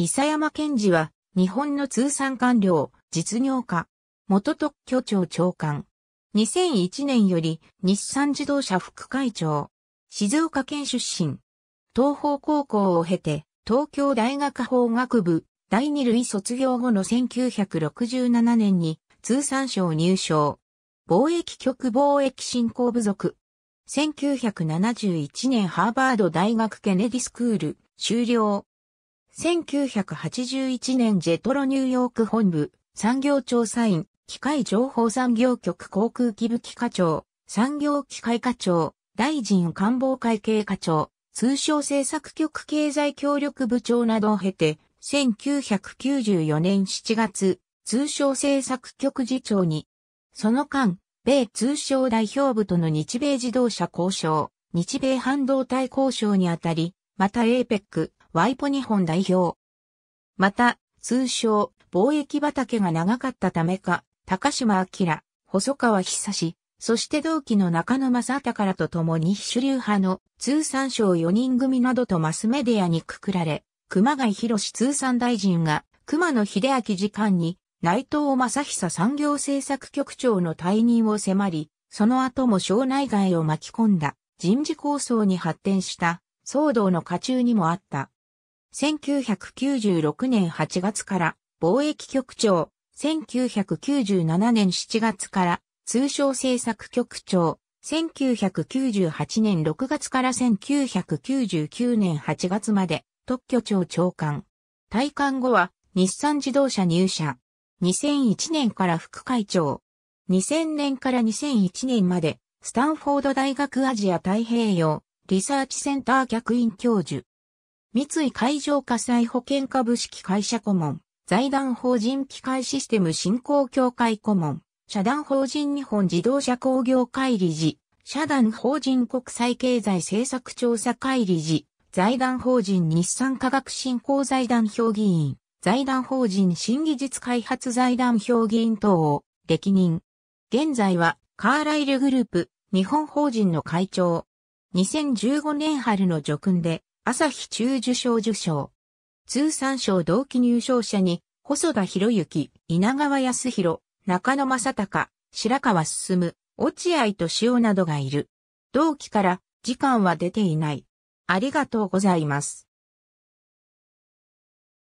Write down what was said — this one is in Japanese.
伊佐山健二は、日本の通産官僚、実業家、元特許庁長官。2001年より日産自動車副会長。静岡県出身。東方高校を経て、東京大学法学部第二類卒業後の1967年に通産省入省。貿易局貿易振興部族。1971年ハーバード大学ケネディスクール終了。1981年ジェトロニューヨーク本部、産業調査員、機械情報産業局航空機武器課長、産業機械課長、大臣官房会計課長、通商政策局経済協力部長などを経て、1994年7月、通商政策局次長に、その間、米通商代表部との日米自動車交渉、日米半導体交渉にあたり、また APEC、ワイポ日本代表。また、通称、貿易畑が長かったためか、高島明、細川久志、そして同期の中野正隆らと共に主流派の通産省4人組などとマスメディアにくくられ、熊谷博士通産大臣が熊野秀明次官に内藤正久産業政策局長の退任を迫り、その後も省内外を巻き込んだ人事構想に発展した騒動の渦中にもあった。1996年8月から貿易局長、1997年7月から通商政策局長、1998年6月から1999年8月まで特許庁長官。退官後は日産自動車入社。2001年から副会長。2000年から2001年までスタンフォード大学アジア太平洋リサーチセンター客員教授。三井海上火災保険株式会社顧問、財団法人機械システム振興協会顧問、社団法人日本自動車工業会理事、社団法人国際経済政策調査会理事、財団法人日産科学振興財団評議員、財団法人新技術開発財団評議員等を歴任。現在はカーライルグループ日本法人の会長。2015年春の叙勲で朝日中受賞受賞。通産省同期入賞者に、細田博之、稲川康弘、中野正隆、白川進、落合と塩などがいる。同期から、時間は出ていない。ありがとうございます。